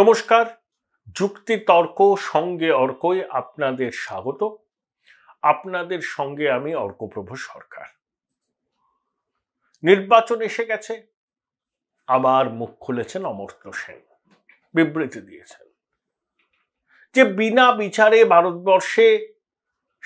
নমস্কার যুক্তি তর্ক সঙ্গে অর্কই আপনাদের স্বাগত আপনাদের সঙ্গে আমি অর্কপ্রভ সরকার নির্বাচন এসে গেছে আবার মুখ খুলেছেন অমর্ত্য সেন বিবৃতি দিয়েছেন যে বিনা বিচারে ভারতবর্ষে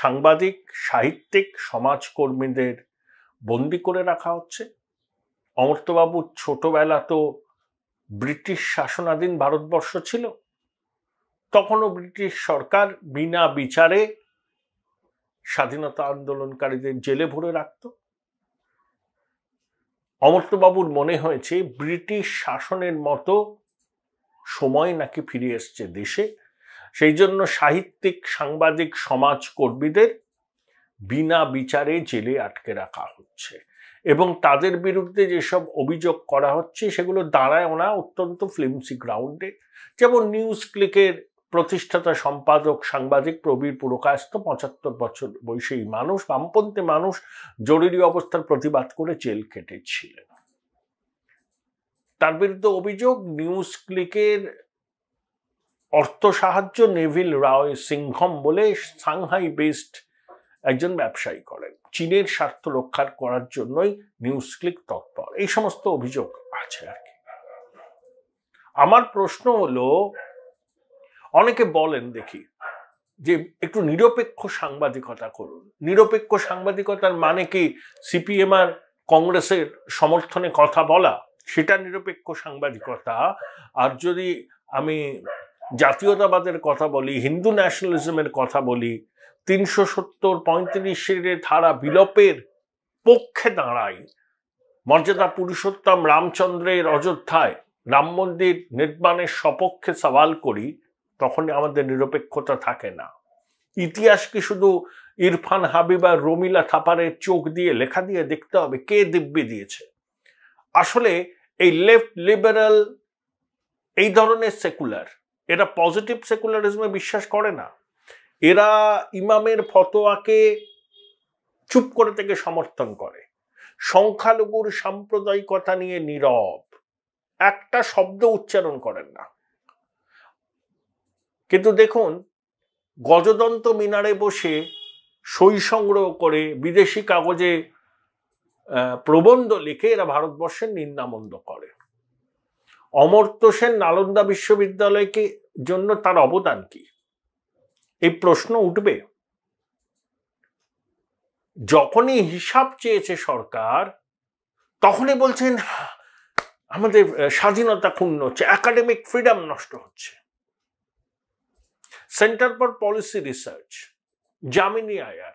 সাংবাদিক সাহিত্যিক সমাজকর্মীদের বন্দি করে রাখা হচ্ছে অমর্ত্যবাবুর ছোটবেলা তো ব্রিটিশ শাসনাধীন ভারতবর্ষ ছিল তখনও ব্রিটিশ সরকার বিনা বিচারে স্বাধীনতা আন্দোলনকারীদের জেলে ভরে রাখত অমর্ত্যবাবুর মনে হয়েছে ব্রিটিশ শাসনের মতো সময় নাকি ফিরে এসছে দেশে সেই জন্য সাহিত্যিক সাংবাদিক সমাজকর্মীদের বিনা বিচারে জেলে আটকে রাখা হচ্ছে এবং তাদের বিরুদ্ধে যেসব অভিযোগ করা হচ্ছে সেগুলো দাঁড়ায় ওনা অত্যন্ত ফিল্মসি গ্রাউন্ডে যেমন নিউজ ক্লিকের প্রতিষ্ঠাতা সম্পাদক সাংবাদিক প্রবীর পুরকায়স্ত পঁচাত্তর বছর বয়সী মানুষ বামপন্থী মানুষ জরুরি অবস্থার প্রতিবাদ করে জেল কেটেছিলেন তার বিরুদ্ধে অভিযোগ নিউজ ক্লিকের অর্থ সাহায্য নেভিল রায় সিংহম বলে সাংহাই বেসড একজন ব্যবসায়ী করেন চীনের স্বার্থ রক্ষার করার জন্যই নিউজ ক্লিক তৎপর এই সমস্ত অভিযোগ আছে আর কি আমার প্রশ্ন হলো অনেকে বলেন দেখি যে একটু নিরপেক্ষ সাংবাদিকতা করুন নিরপেক্ষ সাংবাদিকতার মানে কি সিপিএম আর কংগ্রেসের সমর্থনে কথা বলা সেটা নিরপেক্ষ সাংবাদিকতা আর যদি আমি জাতীয়তাবাদের কথা বলি হিন্দু ন্যাশনালিজমের কথা বলি তিনশো সত্তর পঁয়ত্রিশের ধারা বিলোপের পক্ষে দাঁড়াই মর্যাদা পুরুষোত্তম রামচন্দ্রের অযোধ্যায় রাম মন্দির নির্মাণের সপক্ষে সওয়াল করি তখন আমাদের নিরপেক্ষতা থাকে না ইতিহাস কি শুধু ইরফান হাবিব আর রমিলা থাপারের চোখ দিয়ে লেখা দিয়ে দেখতে হবে কে দিব্যি দিয়েছে আসলে এই লেফট লিবারাল এই ধরনের সেকুলার এরা পজিটিভ সেকুলারিজমে বিশ্বাস করে না এরা ইমামের ফতোয়াকে চুপ করে থেকে সমর্থন করে সংখ্যালঘুর সাম্প্রদায়িকতা নিয়ে নীরব একটা শব্দ উচ্চারণ করেন না কিন্তু দেখুন গজদন্ত মিনারে বসে সই সংগ্রহ করে বিদেশি কাগজে প্রবন্ধ লিখে এরা ভারতবর্ষের নিন্দামন্দ করে অমর্ত্য সেন নালন্দা বিশ্ববিদ্যালয়কে জন্য তার অবদান কি এই প্রশ্ন উঠবে যখনই হিসাব চেয়েছে সরকার তখনই বলছেন আমাদের স্বাধীনতা ক্ষুণ্ণ হচ্ছে একাডেমিক ফ্রিডম নষ্ট হচ্ছে centre for policy research Jamini Aiyar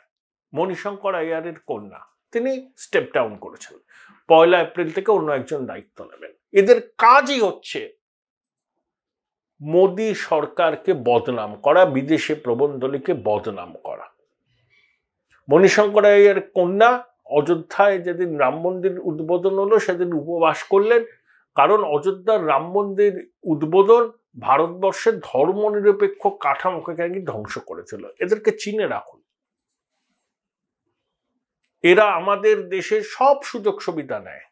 Mani Shankar আয়ারের কন্যা তিনি স্টেপ ডাউন করেছেন পয়লা এপ্রিল থেকে অন্য একজন দায়িত্ব নেবেন এদের কাজই হচ্ছে মোদি সরকারকে বদনাম করা বিদেশে প্রবন্ধলীকে বদনাম করা মণিশঙ্কর মণিশঙ্করাইয়ের কন্যা অযোধ্যায় যেদিন রাম মন্দির উদ্বোধন হলো সেদিন উপবাস করলেন কারণ অযোধ্যার রাম মন্দির উদ্বোধন ভারতবর্ষের ধর্মনিরপেক্ষ কাঠামোকে কি ধ্বংস করেছিল এদেরকে চিনে রাখুন এরা আমাদের দেশে সব সুযোগ সুবিধা নেয়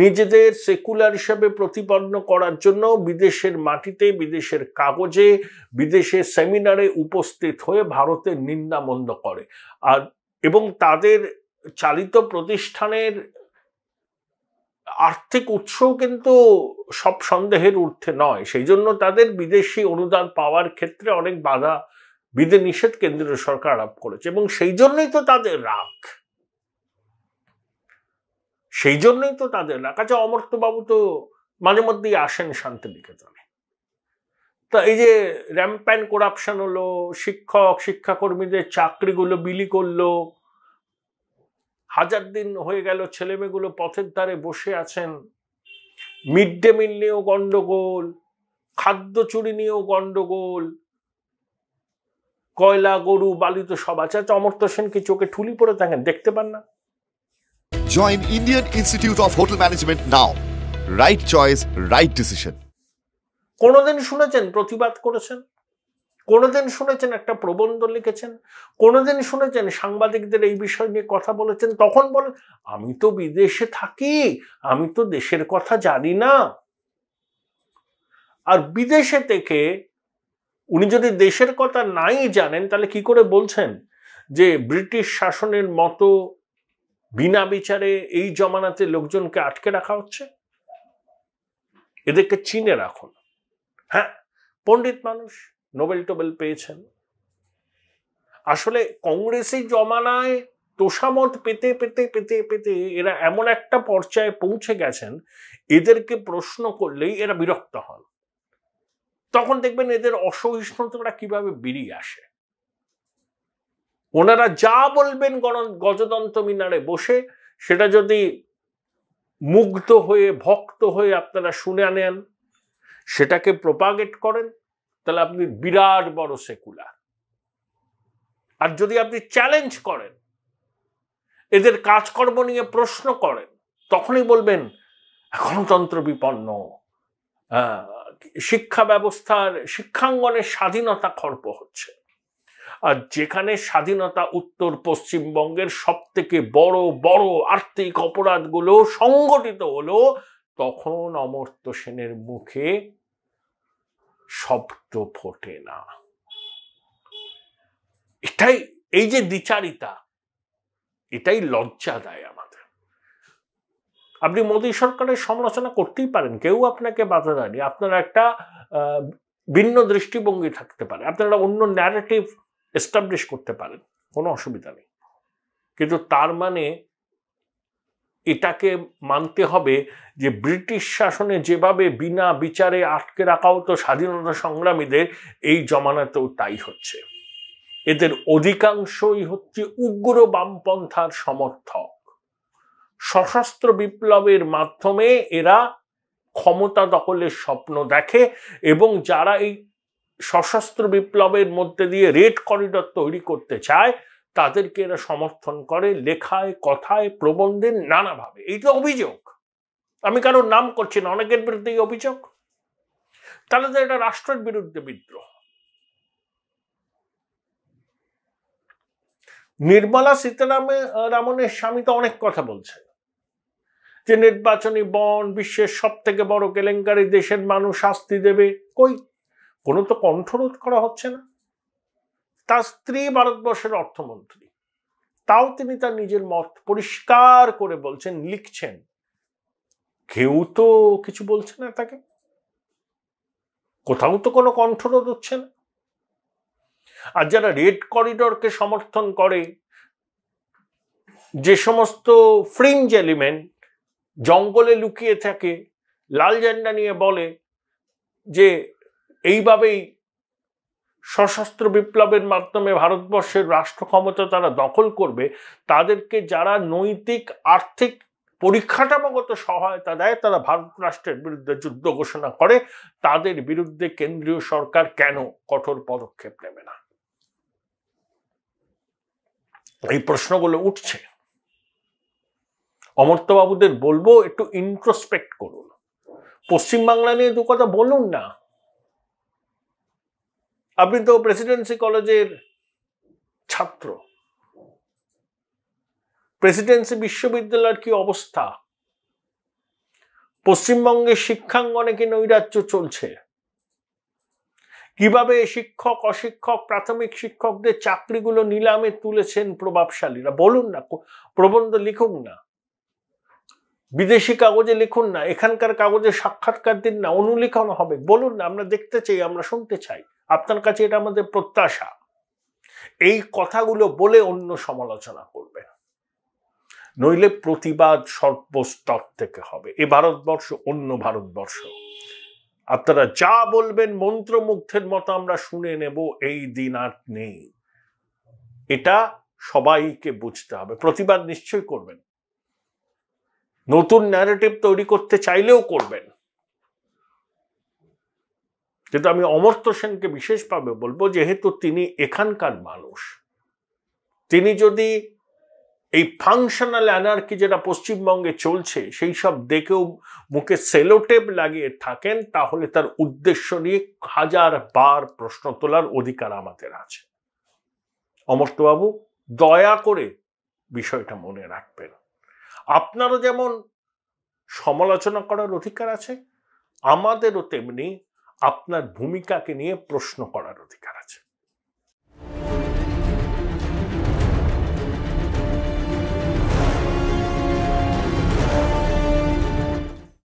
নিজেদের সেকুলার হিসাবে প্রতিপন্ন করার জন্য বিদেশের মাটিতে বিদেশের কাগজে বিদেশে সেমিনারে উপস্থিত হয়ে ভারতের নিন্দামন্দ করে আর এবং তাদের চালিত প্রতিষ্ঠানের আর্থিক উৎসও কিন্তু সব সন্দেহের ঊর্ধ্বে নয় সেই জন্য তাদের বিদেশি অনুদান পাওয়ার ক্ষেত্রে অনেক বাধা বিধে নিষেধ কেন্দ্রীয় সরকার আরোপ করেছে এবং সেই জন্যই তো তাদের রাগ সেই জন্যই তো তাদের কাছে অমর্ত্যবাবু তো মাঝে মধ্যেই আসেন শান্তিনিকেতনে তা এই যে র্যাম্প্যান করাপশন হলো শিক্ষক শিক্ষাকর্মীদের চাকরিগুলো বিলি করলো হাজার দিন হয়ে গেল ছেলেমেয়েগুলো পথের ধারে বসে আছেন মিড ডে মিল নিয়েও গন্ডগোল খাদ্য চুরি নিয়েও গন্ডগোল কয়লা গরু বালি তো সব আছে আচ্ছা, অমর্ত্য সেন কি চোখে ঠুলি পড়ে থাকেন দেখতে পান না Join Indian Institute of Hotel Management now. Right choice, right decision. কোনোদিন শুনেছেন প্রতিবাদ করেছেন কোনোদিন শুনেছেন একটা প্রবন্ধ লিখেছেন কোনোদিন শুনেছেন সাংবাদিকদের এই বিষয় নিয়ে কথা বলেছেন তখন বল আমি তো বিদেশে থাকি আমি তো দেশের কথা জানি না আর বিদেশে থেকে উনি যদি দেশের কথা নাই জানেন তাহলে কি করে বলছেন যে ব্রিটিশ শাসনের মতো বিনা বিচারে এই জমানাতে লোকজনকে আটকে রাখা হচ্ছে এদেরকে চিনে রাখুন হ্যাঁ পণ্ডিত মানুষ নোবেল টোবেল পেয়েছেন আসলে কংগ্রেসি জমানায় তোষামত পেতে পেতে পেতে পেতে এরা এমন একটা পর্যায়ে পৌঁছে গেছেন এদেরকে প্রশ্ন করলেই এরা বিরক্ত হন তখন দেখবেন এদের অসহিষ্ণুতাটা কিভাবে বেরিয়ে আসে ওনারা যা বলবেন গণ গজতন্ত্র মিনারে বসে সেটা যদি মুগ্ধ হয়ে ভক্ত হয়ে আপনারা শুনে নেন সেটাকে প্রপাগেট করেন তাহলে আপনি বিরাট বড় সেকুলার আর যদি আপনি চ্যালেঞ্জ করেন এদের কাজকর্ম নিয়ে প্রশ্ন করেন তখনই বলবেন গণতন্ত্র বিপন্ন শিক্ষা ব্যবস্থার শিক্ষাঙ্গনের স্বাধীনতা খর্ব হচ্ছে আর যেখানে স্বাধীনতা উত্তর পশ্চিমবঙ্গের সব থেকে বড় বড় আর্থিক অপরাধগুলো সংগঠিত হলো তখন অমর্ত্য সেনের মুখে শব্দ ফোটে না এটাই এই যে দ্বিচারিতা এটাই লজ্জা দেয় আমাদের আপনি মোদী সরকারের সমালোচনা করতেই পারেন কেউ আপনাকে বাধা দেয়নি আপনার একটা ভিন্ন দৃষ্টিভঙ্গি থাকতে পারে আপনার অন্য ন্যারেটিভ এস্টাবলিশ করতে পারেন কোনো অসুবিধা নেই কিন্তু তার মানে এটাকে মানতে হবে যে ব্রিটিশ শাসনে যেভাবে বিনা বিচারে আটকে রাখা হতো স্বাধীনতা সংগ্রামীদের এই জমানাতেও তাই হচ্ছে এদের অধিকাংশই হচ্ছে উগ্র বামপন্থার সমর্থক সশস্ত্র বিপ্লবের মাধ্যমে এরা ক্ষমতা দখলের স্বপ্ন দেখে এবং যারা এই সশস্ত্র বিপ্লবের মধ্যে দিয়ে রেড করিডর তৈরি করতে চায় তাদেরকে এরা সমর্থন করে লেখায় কথায় প্রবন্ধে নানাভাবে এই তো অভিযোগ আমি কারোর নাম করছি না অনেকের বিরুদ্ধে এই অভিযোগ তাহলে তো এটা রাষ্ট্রের বিরুদ্ধে বিদ্রোহ নির্মলা সীতারামে রামনের স্বামী তো অনেক কথা বলছেন যে নির্বাচনী বন বিশ্বের সব থেকে বড় কেলেঙ্কারি দেশের মানুষ শাস্তি দেবে কই কোনো তো কণ্ঠরোধ করা হচ্ছে না তার স্ত্রী ভারতবর্ষের অর্থমন্ত্রী তাও তিনি তার নিজের মত পরিষ্কার করে বলছেন লিখছেন কেউ তো কিছু বলছে না তাকে কোথাও তো কোনো কণ্ঠরোধ হচ্ছে না আর যারা রেড করিডোরকে সমর্থন করে যে সমস্ত ফ্রিঞ্জ এলিমেন্ট জঙ্গলে লুকিয়ে থাকে লাল ঝান্ডা নিয়ে বলে যে এইভাবেই সশস্ত্র বিপ্লবের মাধ্যমে ভারতবর্ষের রাষ্ট্র ক্ষমতা তারা দখল করবে তাদেরকে যারা নৈতিক আর্থিক পরিকাঠামোগত সহায়তা দেয় তারা ভারত রাষ্ট্রের বিরুদ্ধে যুদ্ধ ঘোষণা করে তাদের বিরুদ্ধে কেন্দ্রীয় সরকার কেন কঠোর পদক্ষেপ নেবে না এই প্রশ্নগুলো উঠছে অমর্ত্যবাবুদের বলবো একটু ইন্ট্রোস্পেক্ট করুন পশ্চিমবাংলা নিয়ে দু কথা বলুন না আপনি তো প্রেসিডেন্সি কলেজের ছাত্র প্রেসিডেন্সি বিশ্ববিদ্যালয়ের কি অবস্থা পশ্চিমবঙ্গের শিক্ষাঙ্গনে কি নৈরাজ্য চলছে কিভাবে শিক্ষক অশিক্ষক প্রাথমিক শিক্ষকদের চাকরিগুলো নিলামে তুলেছেন প্রভাবশালীরা বলুন না প্রবন্ধ লিখুন না বিদেশি কাগজে লিখুন না এখানকার কাগজে সাক্ষাৎকার দিন না অনুলিখন হবে বলুন না আমরা দেখতে চাই আমরা শুনতে চাই আপনার কাছে এটা আমাদের প্রত্যাশা এই কথাগুলো বলে অন্য সমালোচনা করবেন নইলে প্রতিবাদ সর্বস্তর থেকে হবে এ ভারতবর্ষ অন্য ভারতবর্ষ আপনারা যা বলবেন মন্ত্রমুগ্ধের মতো আমরা শুনে নেব এই দিন আর নেই এটা সবাইকে বুঝতে হবে প্রতিবাদ নিশ্চয় করবেন নতুন ন্যারেটিভ তৈরি করতে চাইলেও করবেন কিন্তু আমি অমর্ত্য সেনকে বিশেষভাবে বলবো যেহেতু তিনি এখানকার মানুষ তিনি যদি এই ফাংশনাল অ্যানার্কি যেটা পশ্চিমবঙ্গে চলছে সেই সব দেখেও মুখে সেলোটেপ লাগিয়ে থাকেন তাহলে তার উদ্দেশ্য নিয়ে হাজার বার প্রশ্ন তোলার অধিকার আমাদের আছে অমর্তবাবু দয়া করে বিষয়টা মনে রাখবেন আপনারও যেমন সমালোচনা করার অধিকার আছে আমাদেরও তেমনি আপনার ভূমিকাকে নিয়ে প্রশ্ন করার অধিকার আছে